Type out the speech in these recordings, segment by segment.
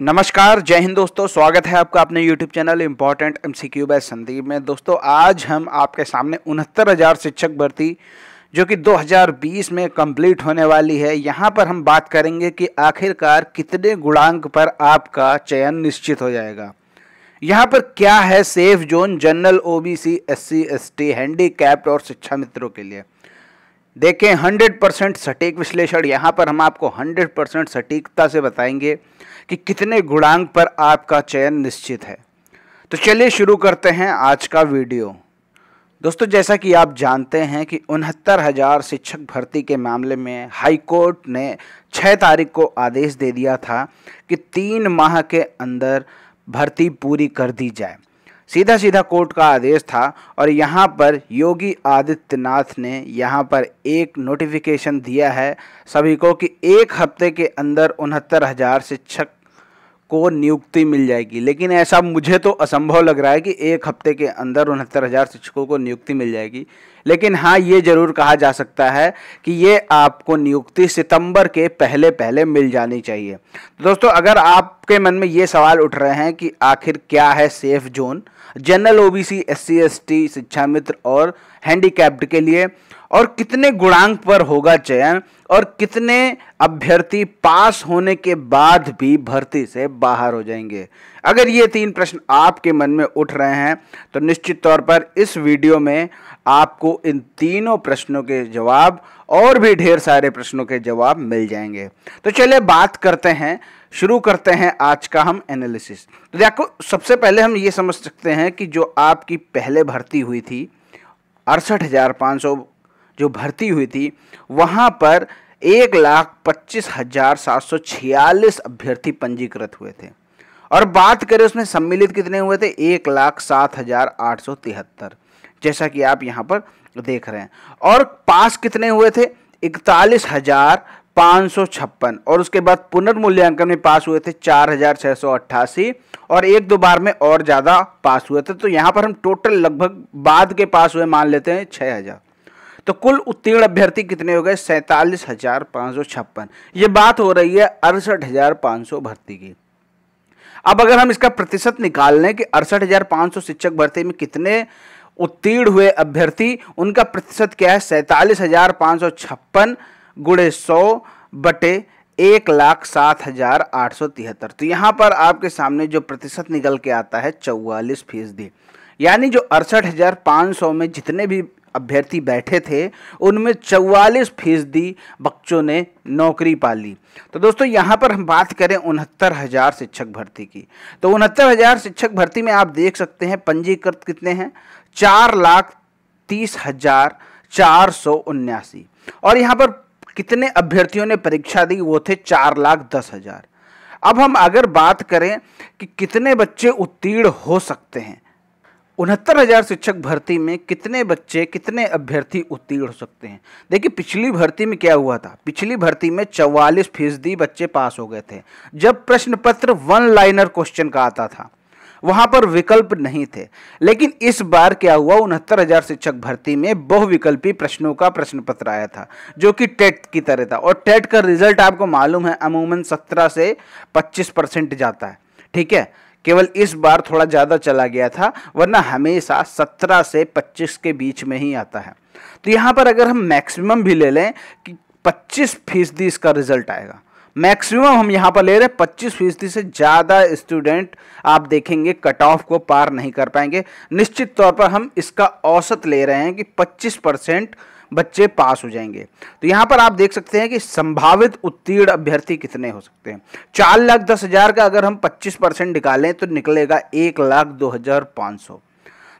नमस्कार जय हिंद दोस्तों स्वागत है आपका अपने YouTube channel important M C Q by Sandeep में दोस्तों आज हम आपके सामने उनहत्तर हज़ार शिक्षक भर्ती जो कि 2020 में कंप्लीट होने वाली है यहाँ पर हम बात करेंगे कि आखिरकार कितने गुणांक पर आपका चयन निश्चित हो जाएगा यहाँ पर क्या है safe zone general O B C S C S T handicapped और शिक्षा मित्रों के लिए देखें 100 परसेंट सटीक विश्लेषण यहाँ पर हम आपको 100 परसेंट सटीकता से बताएंगे कि कितने गुणांक पर आपका चयन निश्चित है तो चलिए शुरू करते हैं आज का वीडियो दोस्तों जैसा कि आप जानते हैं कि उनहत्तर हज़ार शिक्षक भर्ती के मामले में हाई कोर्ट ने 6 तारीख को आदेश दे दिया था कि तीन माह के अंदर भर्ती पूरी कर दी जाए सीधा सीधा कोर्ट का आदेश था और यहाँ पर योगी आदित्यनाथ ने यहाँ पर एक नोटिफिकेशन दिया है सभी को कि एक हफ्ते के अंदर उनहत्तर हज़ार शिक्षक को नियुक्ति मिल जाएगी लेकिन ऐसा मुझे तो असंभव लग रहा है कि एक हफ्ते के अंदर उनहत्तर हज़ार शिक्षकों को नियुक्ति मिल जाएगी लेकिन हाँ ये ज़रूर कहा जा सकता है कि ये आपको नियुक्ति सितंबर के पहले पहले मिल जानी चाहिए तो दोस्तों अगर आपके मन में ये सवाल उठ रहे हैं कि आखिर क्या है safe zone general O B C शिक्षा मित्र और हैंडीकैप्ड के लिए और कितने गुणांक पर होगा चयन और कितने अभ्यर्थी पास होने के बाद भी भर्ती से बाहर हो जाएंगे अगर ये तीन प्रश्न आपके मन में उठ रहे हैं तो निश्चित तौर पर इस वीडियो में आपको इन तीनों प्रश्नों के जवाब और भी ढेर सारे प्रश्नों के जवाब मिल जाएंगे तो चलिए बात करते हैं शुरू करते हैं आज का हम एनालिसिस तो देखो सबसे पहले हम ये समझ सकते हैं कि जो आपकी पहले भर्ती हुई थी अड़सठ हज़ार पाँच सौ जो भर्ती हुई थी वहाँ पर एक लाख पच्चीस हजार सात सौ छियालीस अभ्यर्थी पंजीकृत हुए थे और बात करें उसमें सम्मिलित कितने हुए थे एक लाख सात हजार आठ सौ तिहत्तर जैसा कि आप यहाँ पर देख रहे हैं और पास कितने हुए थे इकतालीस हजार पाँच सौ छप्पन और उसके बाद पुनर्मूल्यांकन में पास हुए थे चार हजार छः सौ अट्ठासी और एक दो बार में और ज़्यादा पास हुए थे तो यहाँ पर हम टोटल लगभग बाद के पास हुए मान लेते हैं छः हजार तो कुल उत्तीर्ण अभ्यर्थी कितने हो गए सैंतालीस हजार पाँच सौ छप्पन ये बात हो रही है अड़सठ हजार पाँच सौ भर्ती की अब अगर हम इसका प्रतिशत निकाल लें कि अड़सठ हजार पाँच सौ शिक्षक भर्ती में कितने उत्तीर्ण हुए अभ्यर्थी उनका प्रतिशत क्या है सैंतालीस हजार पाँच सौ छप्पन गुड़े सौ बटे एक लाख सात हजार आठ सौ तिहत्तर तो यहाँ पर आपके सामने जो प्रतिशत निकल के आता है चौवालीस फीसदी यानी जो अड़सठ हजार पाँच सौ में जितने भी अभ्यर्थी बैठे थे उनमें चौवालीस फीसदी बच्चों ने नौकरी पा ली तो दोस्तों यहाँ पर हम बात करें उनहत्तर हज़ार शिक्षक भर्ती की तो उनहत्तर हज़ार शिक्षक भर्ती में आप देख सकते हैं पंजीकृत कितने हैं चार लाख तीस हज़ार चार सौ उन्यासी और यहाँ पर कितने अभ्यर्थियों ने परीक्षा दी वो थे चार लाख दस हज़ार अब हम अगर बात करें कि कितने बच्चे उत्तीर्ण हो सकते हैं उनहत्तर हज़ार शिक्षक भर्ती में कितने बच्चे कितने अभ्यर्थी उत्तीर्ण हो सकते हैं देखिए पिछली भर्ती में क्या हुआ था पिछली भर्ती में चौवालीस फीसदी बच्चे पास हो गए थे जब प्रश्न पत्र वन लाइनर क्वेश्चन का आता था वहाँ पर विकल्प नहीं थे लेकिन इस बार क्या हुआ उनहत्तर हज़ार शिक्षक भर्ती में बहुविकल्पी प्रश्नों का प्रश्न पत्र आया था जो कि टेट की तरह था और टेट का रिजल्ट आपको मालूम है अमूमन सत्रह से पच्चीस परसेंट जाता है ठीक है केवल इस बार थोड़ा ज़्यादा चला गया था वरना हमेशा सत्रह से पच्चीस के बीच में ही आता है तो यहाँ पर अगर हम मैक्सिमम भी ले लें कि पच्चीस फीसदी इसका रिजल्ट आएगा मैक्सिमम हम यहाँ पर ले रहे हैं पच्चीस फीसदी से ज़्यादा स्टूडेंट आप देखेंगे कट ऑफ को पार नहीं कर पाएंगे निश्चित तौर पर हम इसका औसत ले रहे हैं कि पच्चीस परसेंट बच्चे पास हो जाएंगे तो यहाँ पर आप देख सकते हैं कि संभावित उत्तीर्ण अभ्यर्थी कितने हो सकते हैं चार लाख दस हज़ार का अगर हम पच्चीस परसेंट निकालें तो निकलेगा एक लाख दो हज़ार पाँच सौ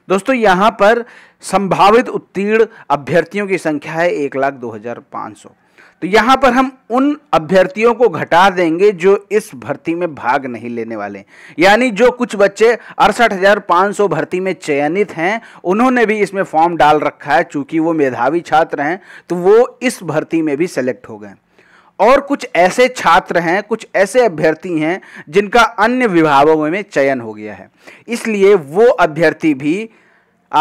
दोस्तों यहाँ पर संभावित उत्तीर्ण अभ्यर्थियों की संख्या है एक लाख दो हज़ार पाँच सौ तो यहाँ पर हम उन अभ्यर्थियों को घटा देंगे जो इस भर्ती में भाग नहीं लेने वाले यानी जो कुछ बच्चे अड़सठ भर्ती में चयनित हैं उन्होंने भी इसमें फॉर्म डाल रखा है चूंकि वो मेधावी छात्र हैं तो वो इस भर्ती में भी सेलेक्ट हो गए और कुछ ऐसे छात्र हैं कुछ ऐसे अभ्यर्थी हैं जिनका अन्य विभागों में चयन हो गया है इसलिए वो अभ्यर्थी भी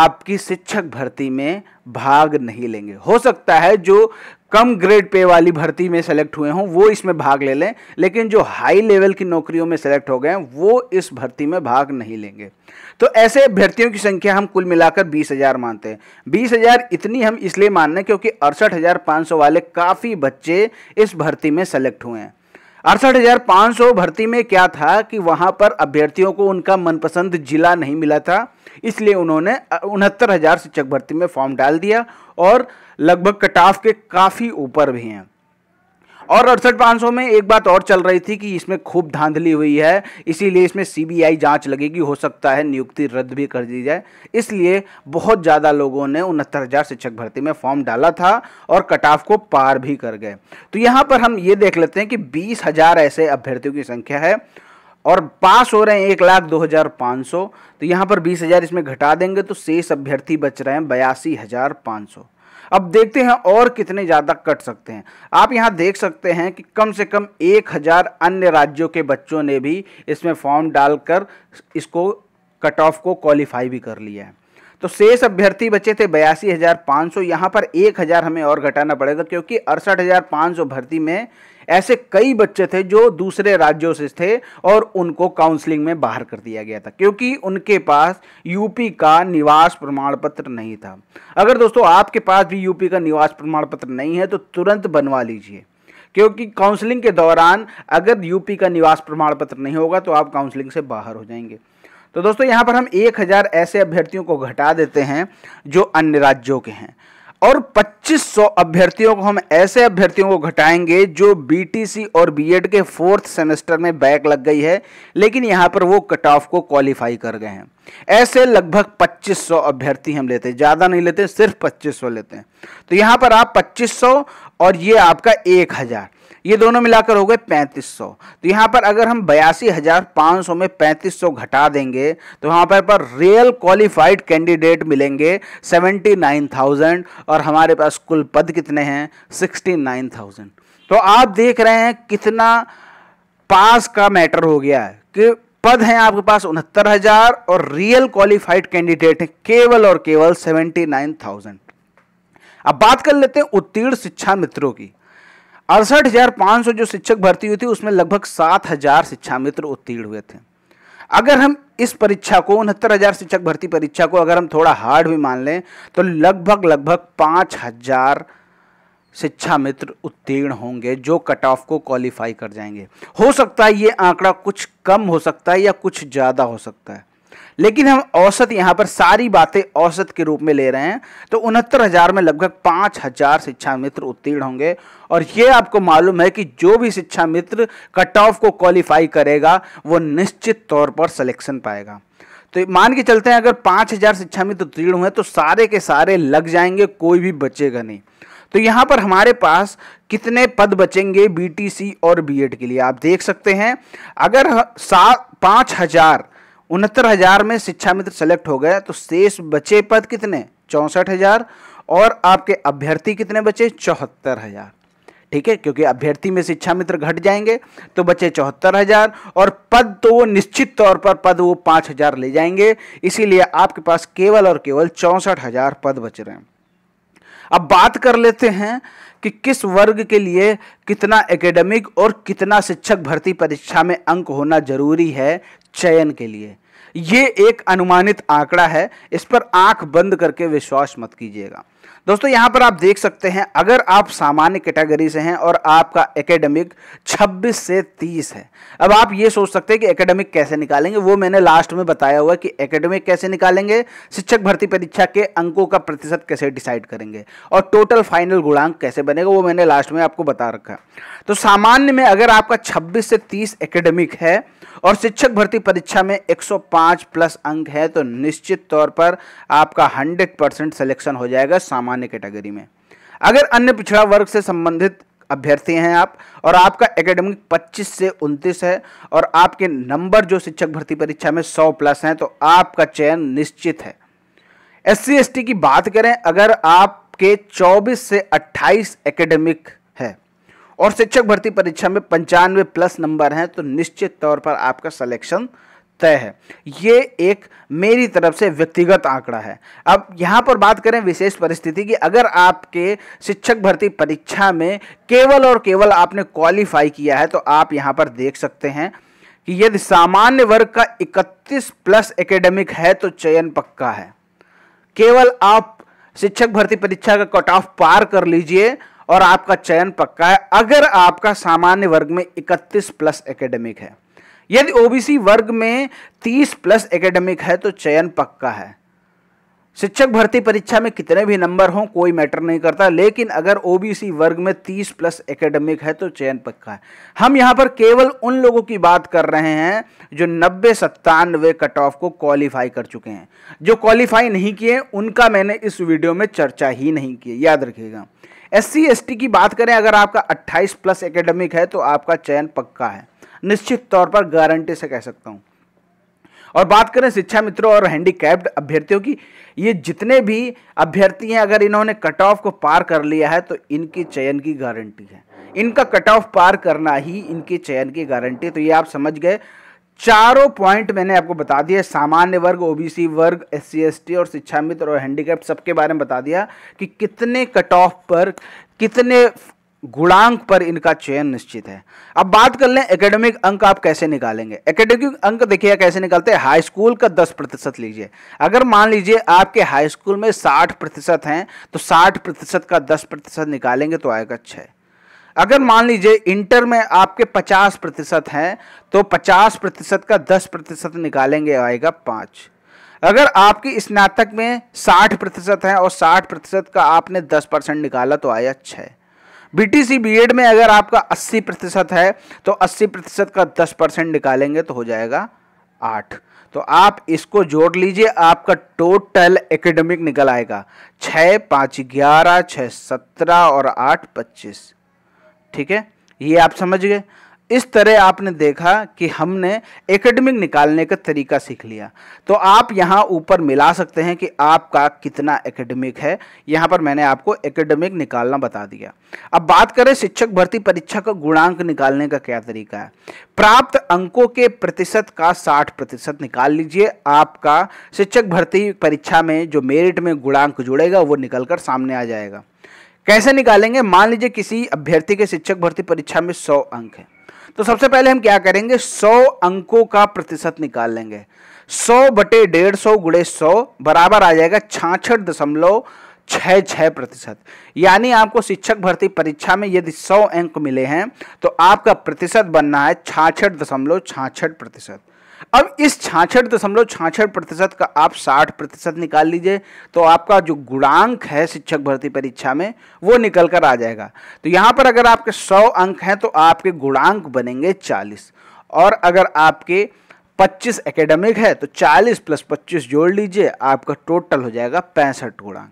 आपकी शिक्षक भर्ती में भाग नहीं लेंगे हो सकता है जो कम ग्रेड पे वाली भर्ती में सेलेक्ट हुए हों वो इसमें भाग ले लें लेकिन जो हाई लेवल की नौकरियों में सेलेक्ट हो गए हैं वो इस भर्ती में भाग नहीं लेंगे तो ऐसे भर्तियों की संख्या हम कुल मिलाकर बीस हज़ार मानते हैं बीस हज़ार इतनी हम इसलिए मान रहे हैं क्योंकि अड़सठ हज़ार पाँच सौ वाले काफ़ी बच्चे इस भर्ती में सेलेक्ट हुए हैं अड़सठ हज़ार पाँच सौ भर्ती में क्या था कि वहाँ पर अभ्यर्थियों को उनका मनपसंद जिला नहीं मिला था इसलिए उन्होंने उनहत्तर हज़ार शिक्षक भर्ती में फॉर्म डाल दिया और लगभग कटाफ के काफ़ी ऊपर भी हैं और अड़सठ पाँच सौ में एक बात और चल रही थी कि इसमें खूब धांधली हुई है इसीलिए इसमें सीबीआई जांच लगेगी हो सकता है नियुक्ति रद्द भी कर दी जाए इसलिए बहुत ज़्यादा लोगों ने उनहत्तर हज़ार शिक्षक भर्ती में फॉर्म डाला था और कटाफ को पार भी कर गए तो यहाँ पर हम ये देख लेते हैं कि बीस हज़ार ऐसे अभ्यर्थियों की संख्या है और पास हो रहे हैं एक लाख दो हज़ार पाँच सौ तो यहाँ पर बीस हज़ार इसमें घटा देंगे तो शेष अभ्यर्थी बच रहे हैं बयासी हज़ार पाँच सौ अब देखते हैं और कितने ज़्यादा कट सकते हैं आप यहाँ देख सकते हैं कि कम से कम एक हज़ार अन्य राज्यों के बच्चों ने भी इसमें फॉर्म डालकर इसको कट ऑफ को क्वालिफाई भी कर लिया है तो शेष अभ्यर्थी बचे थे बयासी हज़ार पाँच सौ यहाँ पर एक हज़ार हमें और घटाना पड़ेगा क्योंकि अड़सठ हज़ार पाँच सौ भर्ती में ऐसे कई बच्चे थे जो दूसरे राज्यों से थे और उनको काउंसलिंग में बाहर कर दिया गया था क्योंकि उनके पास यूपी का निवास प्रमाण पत्र नहीं था अगर दोस्तों आपके पास भी यूपी का निवास प्रमाण पत्र नहीं है तो तुरंत बनवा लीजिए क्योंकि काउंसलिंग के दौरान अगर यूपी का निवास प्रमाण पत्र नहीं होगा तो आप काउंसलिंग से बाहर हो जाएंगे तो दोस्तों यहाँ पर हम 1000 ऐसे अभ्यर्थियों को घटा देते हैं जो अन्य राज्यों के हैं और 2500 अभ्यर्थियों को हम ऐसे अभ्यर्थियों को घटाएंगे जो बीटीसी और बीएड के फोर्थ सेमेस्टर में बैक लग गई है लेकिन यहाँ पर वो कट ऑफ को क्वालिफाई कर गए हैं ऐसे लगभग 2500 अभ्यर्थी हम लेते हैं ज़्यादा नहीं लेते सिर्फ 2500 लेते हैं तो यहाँ पर आप 2500 और ये आपका 1000 ये दोनों मिलाकर हो गए 3500 तो यहाँ पर अगर हम बयासी हज़ार पाँच सौ में 3500 घटा देंगे तो वहाँ पर, पर रियल क्वालिफाइड कैंडिडेट मिलेंगे 79,000 और हमारे पास कुल पद कितने हैं 69,000 तो आप देख रहे हैं कितना पास का मैटर हो गया है कि पद हैं आपके पास उनहत्तर हज़ार और रियल क्वालिफाइड कैंडिडेट हैं केवल और केवल थाउजेंड अब बात कर लेते हैं उत्तीर्ण शिक्षा मित्रों की अड़सठ हजार पाँच सौ जो शिक्षक भर्ती हुई थी उसमें लगभग सात हजार शिक्षा मित्र उत्तीर्ण हुए थे अगर हम इस परीक्षा को उनहत्तर हजार शिक्षक भर्ती परीक्षा को अगर हम थोड़ा हार्ड भी मान लें तो लगभग लगभग पाँच हजार शिक्षा मित्र उत्तीर्ण होंगे जो कट ऑफ को क्वालिफाई कर जाएंगे हो सकता है ये आंकड़ा कुछ कम हो सकता है या कुछ ज़्यादा हो सकता है लेकिन हम औसत यहाँ पर सारी बातें औसत के रूप में ले रहे हैं तो उनहत्तर हज़ार में लगभग पाँच हज़ार शिक्षा मित्र उत्तीर्ण होंगे और ये आपको मालूम है कि जो भी शिक्षा मित्र कट ऑफ को क्वालिफाई करेगा वो निश्चित तौर पर सिलेक्शन पाएगा तो मान के चलते हैं अगर पाँच हज़ार शिक्षा मित्र उत्तीर्ण हुए तो सारे के सारे लग जाएंगे कोई भी बचेगा नहीं तो यहाँ पर हमारे पास कितने पद बचेंगे बीटीसी और बी के लिए आप देख सकते हैं अगर सात पाँच हज़ार उनहत्तर हजार में शिक्षा मित्र सेलेक्ट हो गए तो शेष बचे पद कितने चौंसठ हजार और आपके अभ्यर्थी कितने बचे चौहत्तर हजार ठीक है क्योंकि अभ्यर्थी में शिक्षा मित्र घट जाएंगे तो बचे चौहत्तर हजार और पद तो वो निश्चित तौर पर पद वो पांच हजार ले जाएंगे इसीलिए आपके पास केवल और केवल चौंसठ हजार पद बच रहे हैं अब बात कर लेते हैं कि किस वर्ग के लिए कितना एकेडमिक और कितना शिक्षक भर्ती परीक्षा में अंक होना जरूरी है चयन के लिए ये एक अनुमानित आंकड़ा है इस पर आंख बंद करके विश्वास मत कीजिएगा दोस्तों यहां पर आप देख सकते हैं अगर आप सामान्य कैटेगरी से हैं और आपका एकेडमिक 26 से 30 है अब आप ये सोच सकते हैं कि एकेडमिक कैसे निकालेंगे वो मैंने लास्ट में बताया हुआ कि एकेडमिक कैसे निकालेंगे शिक्षक भर्ती परीक्षा के अंकों का प्रतिशत कैसे डिसाइड करेंगे और टोटल फाइनल गुणांक कैसे बनेगा वो मैंने लास्ट में आपको बता रखा तो सामान्य में अगर आपका छब्बीस से तीस एकेडमिक है और शिक्षक भर्ती परीक्षा में एक प्लस अंक है तो निश्चित तौर पर आपका हंड्रेड सिलेक्शन हो जाएगा सामान्य कैटेगरी में अगर अन्य पिछड़ा वर्ग से संबंधित अभ्यर्थी हैं आप और आपका एकेडमिक 25 से 29 है और आपके नंबर जो शिक्षक भर्ती परीक्षा में 100 प्लस हैं तो आपका चयन निश्चित है एस सी की बात करें अगर आपके 24 से 28 एकेडमिक है और शिक्षक भर्ती परीक्षा में पंचानवे प्लस नंबर हैं तो निश्चित तौर पर आपका सलेक्शन तय है ये एक मेरी तरफ से व्यक्तिगत आंकड़ा है अब यहाँ पर बात करें विशेष परिस्थिति की अगर आपके शिक्षक भर्ती परीक्षा में केवल और केवल आपने क्वालिफाई किया है तो आप यहाँ पर देख सकते हैं कि यदि सामान्य वर्ग का 31 प्लस एकेडमिक है तो चयन पक्का है केवल आप शिक्षक भर्ती परीक्षा का कट ऑफ पार कर लीजिए और आपका चयन पक्का है अगर आपका सामान्य वर्ग में 31 प्लस एकेडमिक है यदि ओबीसी वर्ग में 30 प्लस एकेडमिक है तो चयन पक्का है शिक्षक भर्ती परीक्षा में कितने भी नंबर हों कोई मैटर नहीं करता लेकिन अगर ओबीसी वर्ग में 30 प्लस एकेडमिक है तो चयन पक्का है हम यहां पर केवल उन लोगों की बात कर रहे हैं जो नब्बे सत्तानवे कट ऑफ को क्वालिफाई कर चुके हैं जो क्वालिफाई नहीं किए उनका मैंने इस वीडियो में चर्चा ही नहीं की याद रखिएगा एस सी की बात करें अगर आपका अट्ठाईस प्लस एकेडमिक है तो आपका चयन पक्का है निश्चित तौर पर गारंटी से कह सकता हूँ और बात करें शिक्षा मित्रों और हैंडीकैप्ड अभ्यर्थियों की ये जितने भी अभ्यर्थी हैं अगर इन्होंने कट ऑफ को पार कर लिया है तो इनकी चयन की गारंटी है इनका कट ऑफ पार करना ही इनकी चयन की गारंटी तो ये आप समझ गए चारों पॉइंट मैंने आपको बता दिया सामान्य वर्ग ओबीसी वर्ग एस सी और शिक्षा मित्र और हैंडीकैप्ट सबके बारे में बता दिया कि कितने कट ऑफ पर कितने गुणांक पर इनका चयन निश्चित है अब बात कर लें एकेडमिक अंक आप कैसे निकालेंगे एकेडमिक अंक देखिए कैसे निकालते हैं हाई स्कूल का 10 प्रतिशत लीजिए अगर मान लीजिए आपके हाई स्कूल में 60 प्रतिशत हैं तो 60 प्रतिशत का 10 प्रतिशत निकालेंगे तो आएगा छः अगर मान लीजिए इंटर में आपके पचास प्रतिशत हैं तो पचास प्रतिशत का दस प्रतिशत निकालेंगे आएगा पाँच अगर आपकी स्नातक में साठ प्रतिशत है और साठ प्रतिशत का आपने दस परसेंट निकाला तो आया छः बीटीसी बीएड में अगर आपका 80 प्रतिशत है तो 80 प्रतिशत का 10 परसेंट निकालेंगे तो हो जाएगा आठ तो आप इसको जोड़ लीजिए आपका टोटल एकेडमिक निकल आएगा 6 पाँच ग्यारह छः सत्रह और आठ पच्चीस ठीक है ये आप समझ गए इस तरह आपने देखा कि हमने एकेडमिक निकालने का तरीका सीख लिया तो आप यहाँ ऊपर मिला सकते हैं कि आपका कितना एकेडमिक है यहाँ पर मैंने आपको एकेडमिक निकालना बता दिया अब बात करें शिक्षक भर्ती परीक्षा का गुणांक निकालने का क्या तरीका है प्राप्त अंकों के प्रतिशत का 60 प्रतिशत निकाल लीजिए आपका शिक्षक भर्ती परीक्षा में जो मेरिट में गुणांक जुड़ेगा वो निकल कर सामने आ जाएगा कैसे निकालेंगे मान लीजिए किसी अभ्यर्थी के शिक्षक भर्ती परीक्षा में सौ अंक है तो सबसे पहले हम क्या करेंगे सौ अंकों का प्रतिशत निकाल लेंगे सौ बटे डेढ़ सौ गुड़े सौ बराबर आ जाएगा छाछठ दशमलव छः छः प्रतिशत यानी आपको शिक्षक भर्ती परीक्षा में यदि सौ अंक मिले हैं तो आपका प्रतिशत बनना है छाछठ दशमलव छाछठ प्रतिशत अब इस छाछठ दशमलव छाछठ प्रतिशत का आप साठ प्रतिशत निकाल लीजिए तो आपका जो गुणांक है शिक्षक भर्ती परीक्षा में वो निकल कर आ जाएगा तो यहाँ पर अगर आपके सौ अंक हैं तो आपके गुणांक बनेंगे चालीस और अगर आपके पच्चीस एकेडमिक है तो चालीस प्लस पच्चीस जोड़ लीजिए आपका टोटल हो जाएगा पैंसठ गुणांक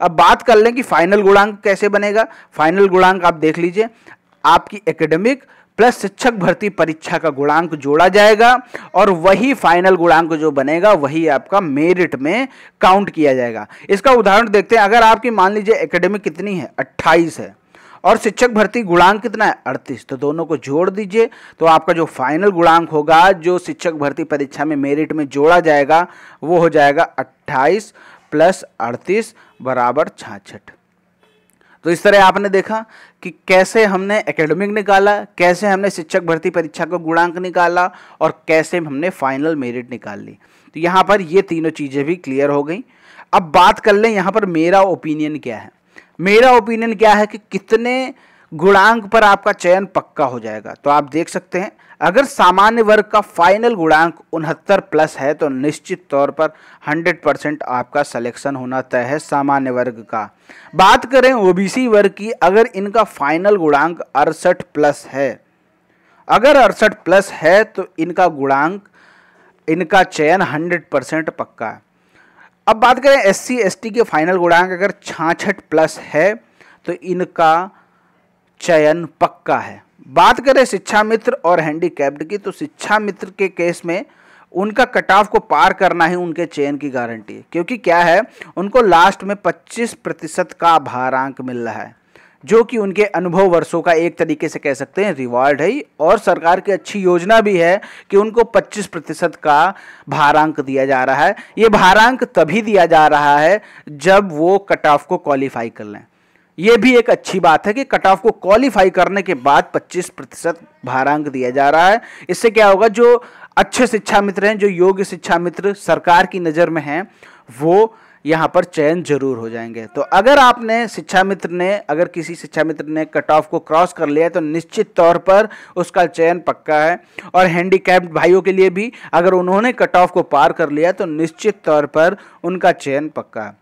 अब बात कर लें कि फाइनल गुणांक कैसे बनेगा फाइनल गुणांक आप देख लीजिए आपकी एकेडमिक प्लस शिक्षक भर्ती परीक्षा का गुणांक जोड़ा जाएगा और वही फाइनल गुणांक जो बनेगा वही आपका मेरिट में काउंट किया जाएगा इसका उदाहरण देखते हैं अगर आपकी मान लीजिए एकेडमी कितनी है अट्ठाईस है और शिक्षक भर्ती गुणांक कितना है अड़तीस तो दोनों को जोड़ दीजिए तो आपका जो फाइनल गुणांक होगा जो शिक्षक भर्ती परीक्षा में मेरिट में जोड़ा जाएगा वो हो जाएगा अट्ठाईस प्लस अड़तीस बराबर छाछठ तो इस तरह आपने देखा कि कैसे हमने एकेडमिक निकाला कैसे हमने शिक्षक भर्ती परीक्षा का गुणांक निकाला और कैसे हमने फाइनल मेरिट निकाल ली तो यहाँ पर ये तीनों चीज़ें भी क्लियर हो गई अब बात कर लें यहाँ पर मेरा ओपिनियन क्या है मेरा ओपिनियन क्या है कि कितने गुणांक पर आपका चयन पक्का हो जाएगा तो आप देख सकते हैं अगर सामान्य वर्ग का फाइनल गुणांक उनहत्तर प्लस है तो निश्चित तौर पर 100 परसेंट आपका सिलेक्शन होना तय है सामान्य वर्ग का बात करें ओबीसी वर्ग की अगर इनका फाइनल गुणांक अड़सठ प्लस है अगर अड़सठ प्लस है तो इनका गुणांक इनका चयन 100 परसेंट पक्का है अब बात करें एस सी एस टी के फाइनल गुणांक अगर छाछठ प्लस है तो इनका चयन पक्का है बात करें शिक्षा मित्र और हैंडीकैप्ड की तो शिक्षा मित्र के केस में उनका कट ऑफ को पार करना ही उनके चयन की गारंटी है क्योंकि क्या है उनको लास्ट में 25 प्रतिशत का भारांक मिल रहा है जो कि उनके अनुभव वर्षों का एक तरीके से कह सकते हैं रिवॉर्ड है और सरकार की अच्छी योजना भी है कि उनको 25 प्रतिशत का भारांक दिया जा रहा है ये भारांक तभी दिया जा रहा है जब वो कट ऑफ को क्वालिफाई कर लें ये भी एक अच्छी बात है कि कट ऑफ को क्वालिफाई करने के बाद 25 प्रतिशत भारांक दिया जा रहा है इससे क्या होगा जो अच्छे शिक्षा मित्र हैं जो योग्य शिक्षा मित्र सरकार की नज़र में हैं वो यहाँ पर चयन जरूर हो जाएंगे तो अगर आपने शिक्षा मित्र ने अगर किसी शिक्षा मित्र ने कट ऑफ को क्रॉस कर लिया तो निश्चित तौर पर उसका चयन पक्का है और हैंडीकैप्ड भाइयों के लिए भी अगर उन्होंने कट ऑफ को पार कर लिया तो निश्चित तौर पर उनका चयन पक्का है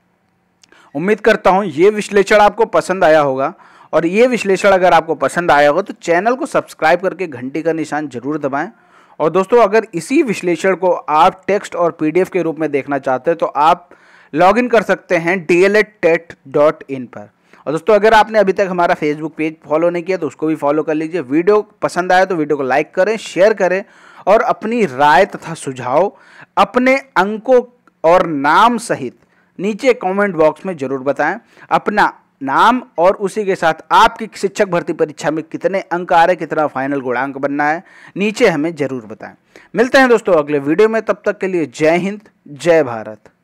उम्मीद करता हूँ ये विश्लेषण आपको पसंद आया होगा और ये विश्लेषण अगर आपको पसंद आया होगा तो चैनल को सब्सक्राइब करके घंटी का निशान जरूर दबाएं और दोस्तों अगर इसी विश्लेषण को आप टेक्स्ट और पीडीएफ के रूप में देखना चाहते हैं तो आप लॉगिन कर सकते हैं डी एल e पर और दोस्तों अगर आपने अभी तक हमारा फेसबुक पेज फॉलो नहीं किया तो उसको भी फॉलो कर लीजिए वीडियो पसंद आया तो वीडियो को लाइक करें शेयर करें और अपनी राय तथा सुझाव अपने अंकों और नाम सहित नीचे कमेंट बॉक्स में ज़रूर बताएं अपना नाम और उसी के साथ आपकी शिक्षक भर्ती परीक्षा में कितने अंक आ रहे कितना फाइनल गुणांक बनना है नीचे हमें ज़रूर बताएं मिलते हैं दोस्तों अगले वीडियो में तब तक के लिए जय हिंद जय भारत